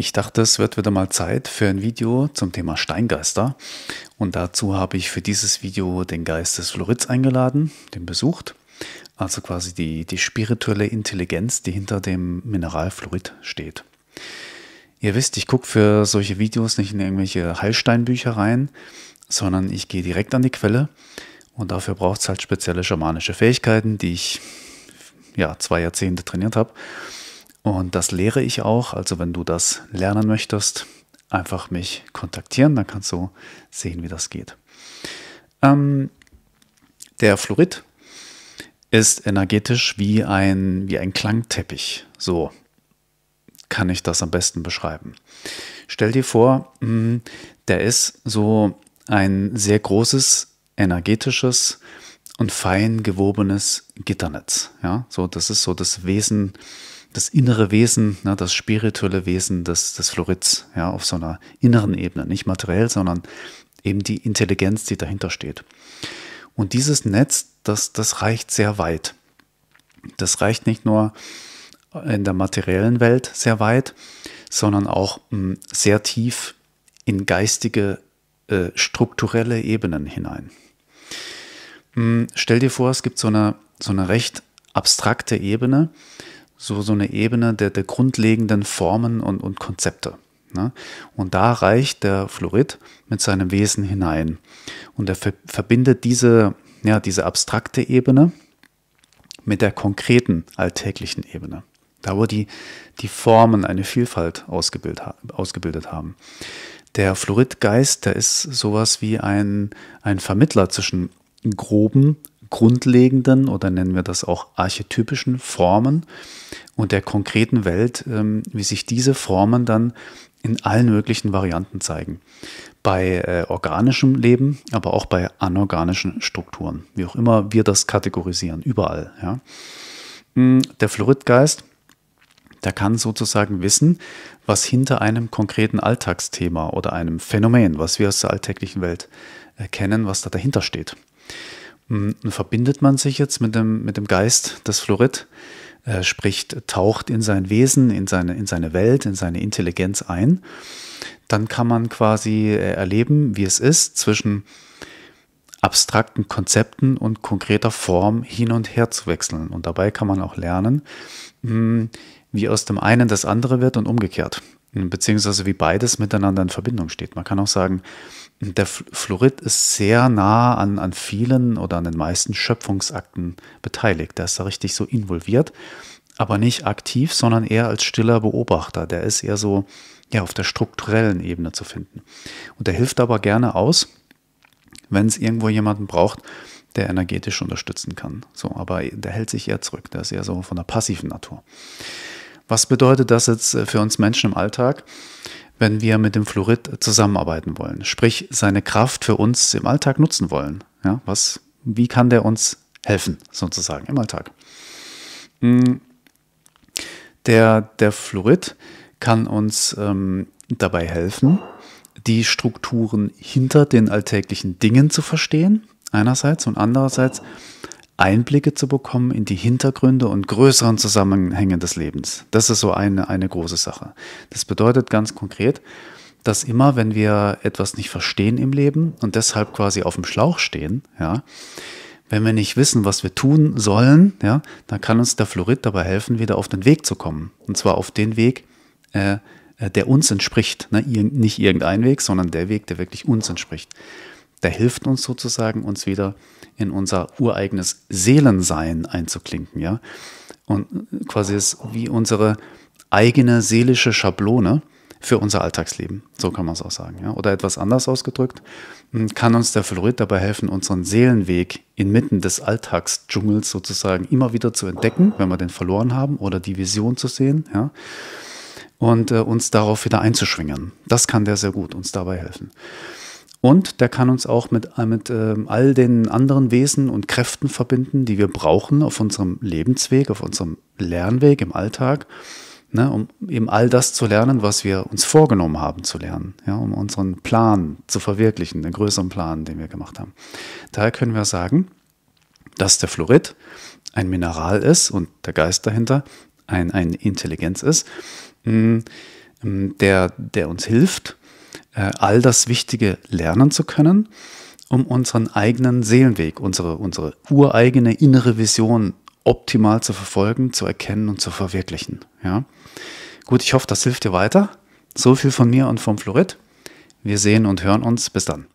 Ich dachte, es wird wieder mal Zeit für ein Video zum Thema Steingeister. Und dazu habe ich für dieses Video den Geist des Floritz eingeladen, den besucht. Also quasi die, die spirituelle Intelligenz, die hinter dem Mineral Fluorid steht. Ihr wisst, ich gucke für solche Videos nicht in irgendwelche Heilsteinbücher rein, sondern ich gehe direkt an die Quelle. Und dafür braucht es halt spezielle schamanische Fähigkeiten, die ich ja, zwei Jahrzehnte trainiert habe. Und das lehre ich auch. Also wenn du das lernen möchtest, einfach mich kontaktieren, dann kannst du sehen, wie das geht. Ähm, der Fluorid ist energetisch wie ein, wie ein Klangteppich. So kann ich das am besten beschreiben. Stell dir vor, hm, der ist so ein sehr großes, energetisches und fein gewobenes Gitternetz. Ja, so, das ist so das Wesen das innere Wesen, ne, das spirituelle Wesen des, des Florids, ja, auf so einer inneren Ebene, nicht materiell, sondern eben die Intelligenz, die dahinter steht. Und dieses Netz, das, das reicht sehr weit. Das reicht nicht nur in der materiellen Welt sehr weit, sondern auch mh, hm, sehr tief in geistige, äh, strukturelle Ebenen hinein. Mh, hm, stell dir vor, es gibt so eine, so eine recht abstrakte Ebene, so, so eine Ebene der, der grundlegenden Formen und, und Konzepte. Ne? Und da reicht der Florid mit seinem Wesen hinein. Und er ver verbindet diese, ja, diese abstrakte Ebene mit der konkreten alltäglichen Ebene. Da, wo die, die Formen eine Vielfalt ausgebildet, ausgebildet haben. Der Floridgeist, der ist sowas wie ein, ein Vermittler zwischen groben grundlegenden oder nennen wir das auch archetypischen Formen und der konkreten Welt, ähm, wie sich diese Formen dann in allen möglichen Varianten zeigen. Bei äh, organischem Leben, aber auch bei anorganischen Strukturen, wie auch immer wir das kategorisieren, überall. Ja. Hm, der Floridgeist, der kann sozusagen wissen, was hinter einem konkreten Alltagsthema oder einem Phänomen, was wir aus der alltäglichen Welt äh, kennen, was da dahinter steht. Hm, verbindet man sich jetzt mit dem, mit dem Geist des Florid, äh, spricht, taucht in sein Wesen, in seine, in seine Welt, in seine Intelligenz ein, dann kann man quasi äh, erleben, wie es ist, zwischen abstrakten Konzepten und konkreter Form hin und her zu wechseln. Und dabei kann man auch lernen, hm, wie aus dem einen das andere wird und umgekehrt beziehungsweise wie beides miteinander in Verbindung steht. Man kann auch sagen, der Fluorid ist sehr nah an, an vielen oder an den meisten Schöpfungsakten beteiligt. Der ist da richtig so involviert, aber nicht aktiv, sondern eher als stiller Beobachter. Der ist eher so ja, auf der strukturellen Ebene zu finden. Und der hilft aber gerne aus, wenn es irgendwo jemanden braucht, der energetisch unterstützen kann. So, aber der hält sich eher zurück. Der ist eher so von der passiven Natur. Was bedeutet das jetzt äh, für uns Menschen im Alltag, wenn wir mit dem Fluorid zusammenarbeiten wollen? Sprich, seine Kraft für uns im Alltag nutzen wollen. Ja, was, wie kann der uns helfen, sozusagen, im Alltag? Hm. Der, der Fluorid kann uns ähm, dabei helfen, die Strukturen hinter den alltäglichen Dingen zu verstehen, einerseits, und andererseits Einblicke zu bekommen in die Hintergründe und größeren Zusammenhänge des Lebens. Das ist so eine, eine große Sache. Das bedeutet ganz konkret, dass immer, wenn wir etwas nicht verstehen im Leben und deshalb quasi auf dem Schlauch stehen, ja, wenn wir nicht wissen, was wir tun sollen, ja, dann kann uns der Florid dabei helfen, wieder auf den Weg zu kommen. Und zwar auf den Weg, äh, äh der uns entspricht. Ne? Nicht irgendein Weg, sondern der Weg, der wirklich uns entspricht der hilft uns sozusagen, uns wieder in unser ureigenes Seelensein einzuklinken, ja. Und äh, quasi ist wie unsere eigene seelische Schablone für unser Alltagsleben, so kann man es auch sagen, ja. Oder etwas anders ausgedrückt, hm, kann uns der Fluorid dabei helfen, unseren Seelenweg inmitten des Alltagsdschungels sozusagen immer wieder zu entdecken, wenn wir den verloren haben oder die Vision zu sehen, ja und äh, uns darauf wieder einzuschwingen. Das kann der sehr gut uns dabei helfen. Und der kann uns auch mit, äh, mit äh, all den anderen Wesen und Kräften verbinden, die wir brauchen auf unserem Lebensweg, auf unserem Lernweg im Alltag, ne, um eben all das zu lernen, was wir uns vorgenommen haben zu lernen, ja, um unseren Plan zu verwirklichen, den größeren Plan, den wir gemacht haben. Daher können wir sagen, dass der Fluorid ein Mineral ist und der Geist dahinter ein, eine Intelligenz ist, mm, mm, der, der uns hilft, äh, all das Wichtige lernen zu können, um unseren eigenen Seelenweg, unsere, unsere ureigene innere Vision optimal zu verfolgen, zu erkennen und zu verwirklichen. Ja? Gut, ich hoffe, das hilft dir weiter. So viel von mir und vom Florid. Wir sehen und hören uns. Bis dann.